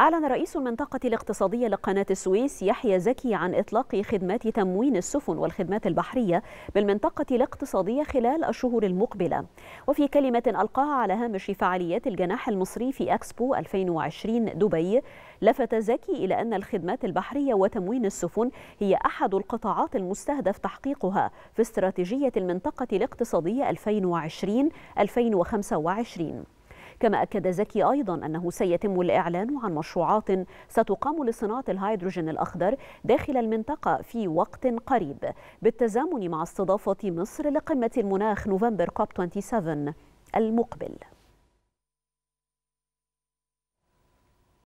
أعلن رئيس المنطقة الاقتصادية لقناة السويس يحيى زكي عن إطلاق خدمات تموين السفن والخدمات البحرية بالمنطقة الاقتصادية خلال الشهور المقبلة وفي كلمة ألقاها على هامش فعاليات الجناح المصري في أكسبو 2020 دبي لفت زكي إلى أن الخدمات البحرية وتموين السفن هي أحد القطاعات المستهدف تحقيقها في استراتيجية المنطقة الاقتصادية 2020 2025 كما أكد زكي أيضا أنه سيتم الإعلان عن مشروعات ستقام لصناعة الهيدروجين الأخضر داخل المنطقة في وقت قريب بالتزامن مع استضافة مصر لقمة المناخ نوفمبر كوب 27 المقبل